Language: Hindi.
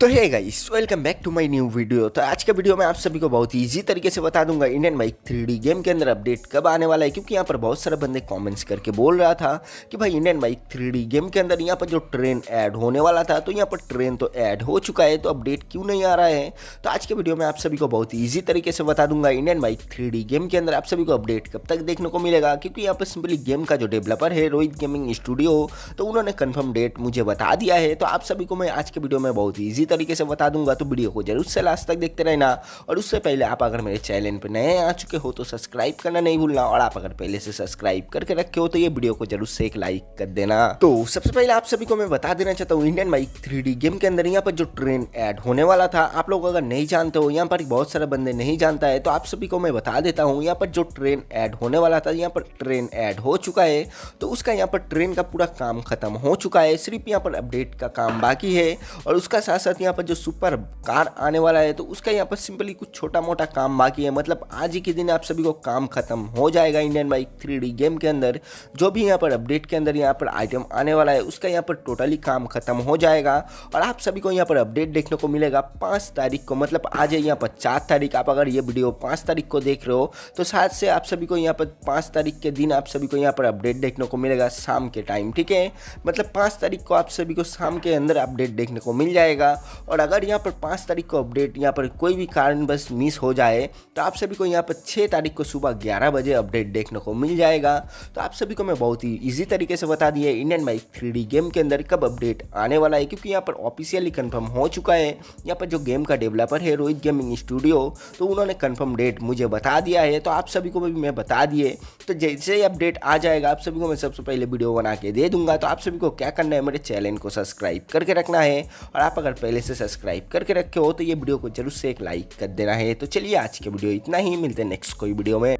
तो है guys welcome back to my new video तो आज का वीडियो में आप सभी को बहुत इजी तरीके से बता दूंगा इंडियन बाइक थ्री गेम के अंदर अपडेट कब आने वाला है क्योंकि यहाँ पर बहुत सारे बंदे कमेंट्स करके बोल रहा था कि भाई इंडियन बाइक थ्री गेम के अंदर यहाँ पर जो ट्रेन ऐड होने वाला था तो यहाँ पर ट्रेन तो ऐड हो चुका है तो अपडेट क्यों नहीं आ रहा है तो आज के वीडियो में आप सभी को बहुत ईजी तरीके से बता दूंगा इंडियन बाइक थ्री गेम के अंदर आप सभी को अपडेट कब तक देखने को मिलेगा क्योंकि यहाँ पर सिंपली गेम का जो डेवलपर है रोहित गेमिंग स्टूडियो तो उन्होंने कन्फर्म डेट मुझे बता दिया है तो आप सभी को मैं आज के वीडियो में बहुत ईजी सही तरीके से बता दूंगा तो वीडियो को जरूर से लास्ट तक देखते रहना और उससे पहले आप अगर मेरे चैनल पर नए आ चुके हो तो सब्सक्राइब करना नहीं भूलना और आप अगर पहले से सब्सक्राइब करके रखे हो तो ये वीडियो को जरूर से एक लाइक कर देना तो सबसे पहले आप सभी को मैं बता देना चाहता हूँ इंडियन बाइक थ्री गेम के अंदर यहाँ पर जो ट्रेन एड होने वाला था आप लोग अगर नहीं जानते हो यहाँ पर बहुत सारे बंदे नहीं जानता है तो आप सभी को मैं बता देता हूँ यहाँ पर जो ट्रेन एड होने वाला था यहाँ पर ट्रेन एड हो चुका है तो उसका यहाँ पर ट्रेन का पूरा काम खत्म हो चुका है सिर्फ यहाँ पर अपडेट का काम बाकी है और उसका साथ साथ साथ यहाँ पर जो सुपर कार आने वाला है तो उसका यहाँ पर सिंपली कुछ छोटा मोटा काम बाकी है मतलब आज ही के दिन आप सभी को काम खत्म हो जाएगा इंडियन बाइक थ्री गेम के अंदर जो भी यहाँ पर अपडेट के अंदर यहाँ पर आइटम आने वाला है उसका यहाँ पर टोटली काम खत्म हो जाएगा और आप सभी को यहाँ पर अपडेट देखने को मिलेगा पाँच तारीख को मतलब आज है यहाँ पर चार तारीख आप अगर ये वीडियो पाँच तारीख को देख रहे हो तो शायद से आप सभी को यहाँ पर पाँच तारीख के दिन आप सभी को यहाँ पर अपडेट देखने को मिलेगा शाम के टाइम ठीक है मतलब पाँच तारीख को आप सभी को शाम के अंदर अपडेट देखने को मिल जाएगा और अगर यहाँ पर पाँच तारीख को अपडेट यहाँ पर कोई भी कारण बस मिस हो जाए तो आप सभी को यहाँ पर छः तारीख को सुबह ग्यारह बजे अपडेट देखने को मिल जाएगा तो आप सभी को मैं बहुत ही ईजी तरीके से बता दिया इंडियन बाइक थ्री गेम के अंदर कब अपडेट आने वाला है क्योंकि यहाँ पर ऑफिशियली कन्फर्म हो चुका है यहाँ पर जो गेम का डेवलपर है रोहित गेमिंग स्टूडियो तो उन्होंने कन्फर्म डेट मुझे बता दिया है तो आप सभी को भी मैं बता दिए तो जैसे ही अपडेट आ जाएगा आप सभी को मैं सबसे पहले वीडियो बना के दे दूंगा तो आप सभी को क्या करना है मेरे चैनल को सब्सक्राइब करके रखना है और आप अगर पहले पहले से सब्सक्राइब करके रखे हो तो ये वीडियो को जरूर से एक लाइक कर देना है तो चलिए आज के वीडियो इतना ही मिलते हैं नेक्स्ट कोई वीडियो में